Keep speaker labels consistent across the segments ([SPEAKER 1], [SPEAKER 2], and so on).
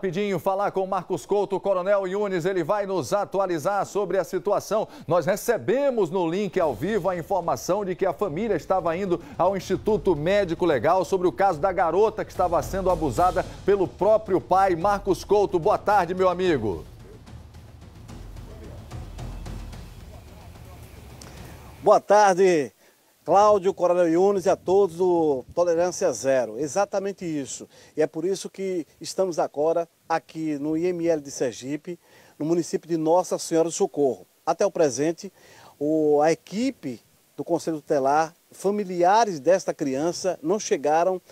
[SPEAKER 1] Rapidinho, falar com Marcos Couto, Coronel Yunes, ele vai nos atualizar sobre a situação. Nós recebemos no link ao vivo a informação de que a família estava indo ao Instituto Médico Legal sobre o caso da garota que estava sendo abusada pelo próprio pai.
[SPEAKER 2] Marcos Couto, boa tarde, meu amigo. Boa tarde, Cláudio, Coronel Yunes e a todos do Tolerância Zero. Exatamente isso. E é por isso que estamos agora aqui no IML de Sergipe, no município de Nossa Senhora do Socorro. Até o presente, o, a equipe do Conselho Tutelar, familiares desta criança, não chegaram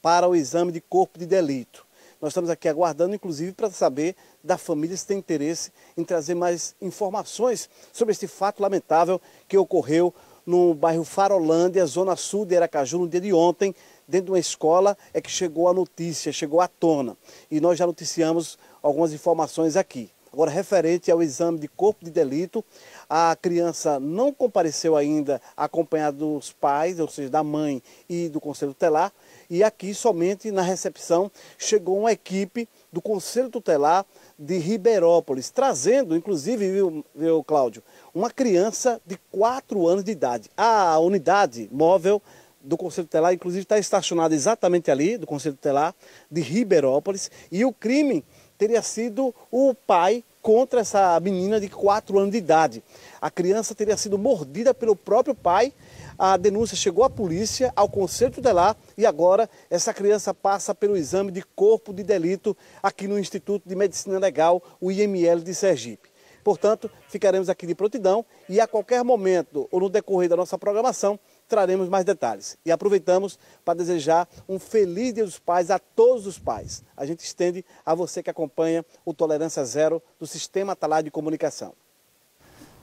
[SPEAKER 2] para o exame de corpo de delito. Nós estamos aqui aguardando, inclusive, para saber da família se tem interesse em trazer mais informações sobre este fato lamentável que ocorreu no bairro Farolândia, zona sul de Aracaju, no dia de ontem, dentro de uma escola, é que chegou a notícia, chegou à tona. E nós já noticiamos algumas informações aqui. Agora, referente ao exame de corpo de delito, a criança não compareceu ainda acompanhada dos pais, ou seja, da mãe e do conselho tutelar. E aqui, somente na recepção, chegou uma equipe do conselho tutelar de Ribeirópolis, trazendo, inclusive, viu, viu Cláudio, uma criança de 4 anos de idade. A unidade móvel do Conselho Tutelar, inclusive está estacionada exatamente ali, do Conselho Tutelar, de Ribeirópolis, e o crime teria sido o pai contra essa menina de 4 anos de idade. A criança teria sido mordida pelo próprio pai. A denúncia chegou à polícia, ao conselho tutelar e agora essa criança passa pelo exame de corpo de delito aqui no Instituto de Medicina Legal, o IML de Sergipe. Portanto, ficaremos aqui de prontidão e a qualquer momento ou no decorrer da nossa programação, traremos mais detalhes. E aproveitamos para desejar um feliz Dia dos Pais a todos os pais. A gente estende a você que acompanha o Tolerância Zero do Sistema Talar de Comunicação.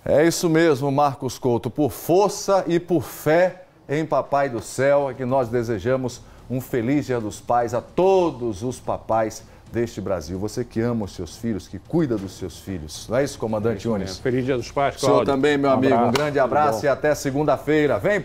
[SPEAKER 1] É isso mesmo, Marcos Couto. Por força e por fé em Papai do Céu é que nós desejamos um feliz Dia dos Pais a todos os papais deste Brasil. Você que ama os seus filhos, que cuida dos seus filhos. Não é isso, comandante é Unes?
[SPEAKER 2] Feliz Dia dos Pais, Cláudio. O senhor também, meu um amigo. Abraço, um grande abraço
[SPEAKER 1] e até segunda-feira. Vem!